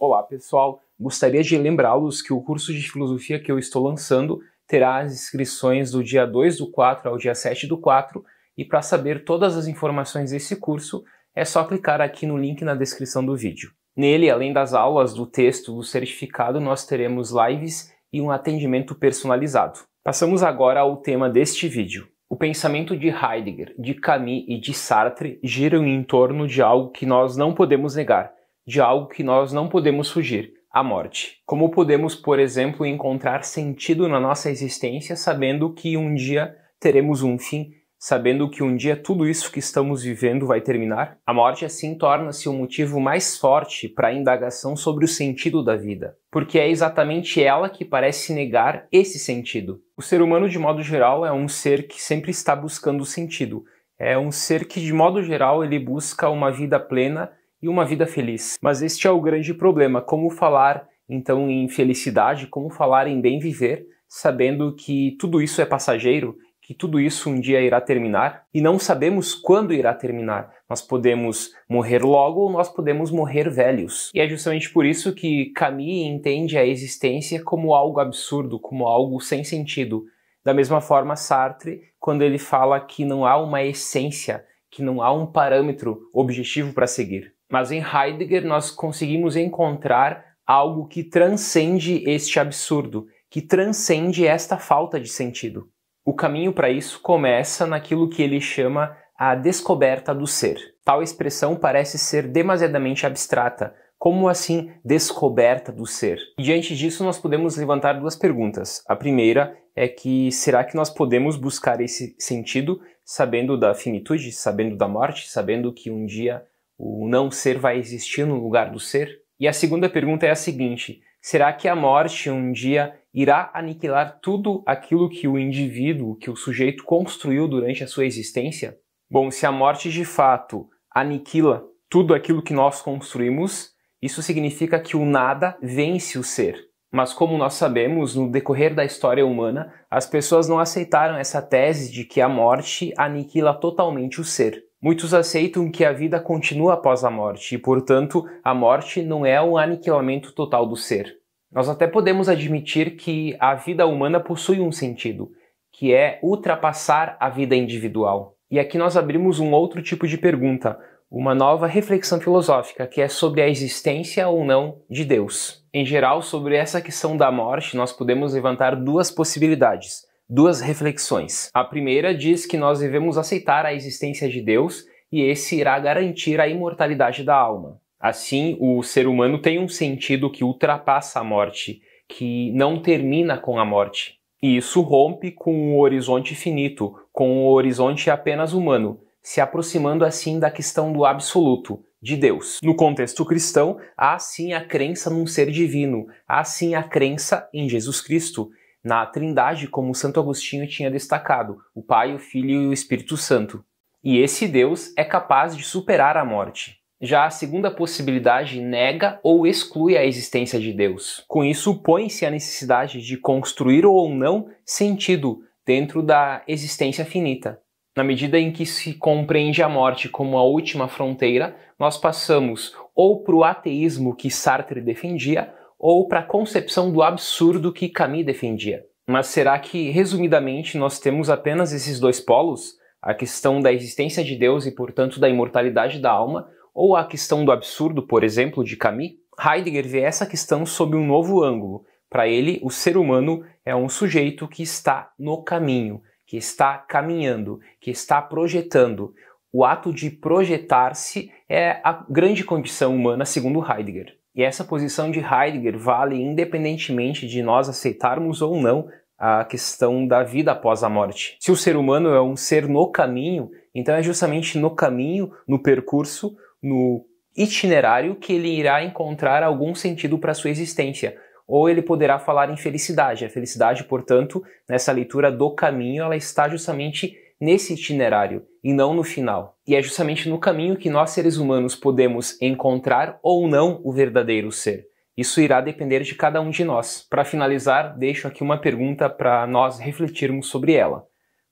Olá, pessoal! Gostaria de lembrá-los que o curso de filosofia que eu estou lançando terá as inscrições do dia 2 do 4 ao dia 7 do 4, e para saber todas as informações desse curso, é só clicar aqui no link na descrição do vídeo. Nele, além das aulas, do texto, do certificado, nós teremos lives e um atendimento personalizado. Passamos agora ao tema deste vídeo. O pensamento de Heidegger, de Camus e de Sartre giram em torno de algo que nós não podemos negar, de algo que nós não podemos fugir, a morte. Como podemos, por exemplo, encontrar sentido na nossa existência sabendo que um dia teremos um fim, sabendo que um dia tudo isso que estamos vivendo vai terminar? A morte assim torna-se o um motivo mais forte para a indagação sobre o sentido da vida, porque é exatamente ela que parece negar esse sentido. O ser humano, de modo geral, é um ser que sempre está buscando sentido. É um ser que, de modo geral, ele busca uma vida plena e uma vida feliz. Mas este é o grande problema: como falar então em felicidade, como falar em bem viver, sabendo que tudo isso é passageiro, que tudo isso um dia irá terminar e não sabemos quando irá terminar. Nós podemos morrer logo ou nós podemos morrer velhos. E é justamente por isso que Camille entende a existência como algo absurdo, como algo sem sentido. Da mesma forma, Sartre, quando ele fala que não há uma essência, que não há um parâmetro objetivo para seguir. Mas em Heidegger nós conseguimos encontrar algo que transcende este absurdo, que transcende esta falta de sentido. O caminho para isso começa naquilo que ele chama a descoberta do ser. Tal expressão parece ser demasiadamente abstrata. Como assim descoberta do ser? E diante disso, nós podemos levantar duas perguntas. A primeira é que será que nós podemos buscar esse sentido sabendo da finitude, sabendo da morte, sabendo que um dia o não ser vai existir no lugar do ser? E a segunda pergunta é a seguinte: será que a morte um dia irá aniquilar tudo aquilo que o indivíduo, que o sujeito construiu durante a sua existência? Bom, se a morte de fato aniquila tudo aquilo que nós construímos, isso significa que o nada vence o ser. Mas como nós sabemos, no decorrer da história humana, as pessoas não aceitaram essa tese de que a morte aniquila totalmente o ser. Muitos aceitam que a vida continua após a morte e, portanto, a morte não é um aniquilamento total do ser. Nós até podemos admitir que a vida humana possui um sentido, que é ultrapassar a vida individual. E aqui nós abrimos um outro tipo de pergunta, uma nova reflexão filosófica, que é sobre a existência ou não de Deus. Em geral, sobre essa questão da morte, nós podemos levantar duas possibilidades duas reflexões. A primeira diz que nós devemos aceitar a existência de Deus e esse irá garantir a imortalidade da alma. Assim, o ser humano tem um sentido que ultrapassa a morte, que não termina com a morte. E isso rompe com o horizonte finito, com o horizonte apenas humano, se aproximando assim da questão do absoluto, de Deus. No contexto cristão, há sim a crença num ser divino, há sim a crença em Jesus Cristo, na Trindade, como Santo Agostinho tinha destacado, o Pai, o Filho e o Espírito Santo. E esse Deus é capaz de superar a morte. Já a segunda possibilidade nega ou exclui a existência de Deus. Com isso, põe-se a necessidade de construir ou não sentido dentro da existência finita. Na medida em que se compreende a morte como a última fronteira, nós passamos ou para o ateísmo que Sartre defendia, ou para a concepção do absurdo que Camus defendia. Mas será que, resumidamente, nós temos apenas esses dois polos? A questão da existência de Deus e, portanto, da imortalidade da alma, ou a questão do absurdo, por exemplo, de Camus? Heidegger vê essa questão sob um novo ângulo. Para ele, o ser humano é um sujeito que está no caminho, que está caminhando, que está projetando. O ato de projetar-se é a grande condição humana, segundo Heidegger. E essa posição de Heidegger vale independentemente de nós aceitarmos ou não a questão da vida após a morte. Se o ser humano é um ser no caminho, então é justamente no caminho, no percurso, no itinerário que ele irá encontrar algum sentido para sua existência. Ou ele poderá falar em felicidade. A felicidade, portanto, nessa leitura do caminho, ela está justamente nesse itinerário e não no final. E é justamente no caminho que nós seres humanos podemos encontrar ou não o verdadeiro ser. Isso irá depender de cada um de nós. Para finalizar, deixo aqui uma pergunta para nós refletirmos sobre ela.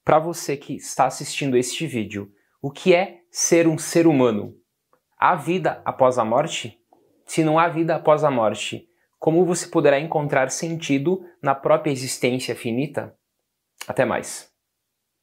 Para você que está assistindo este vídeo, o que é ser um ser humano? Há vida após a morte? Se não há vida após a morte, como você poderá encontrar sentido na própria existência finita? Até mais.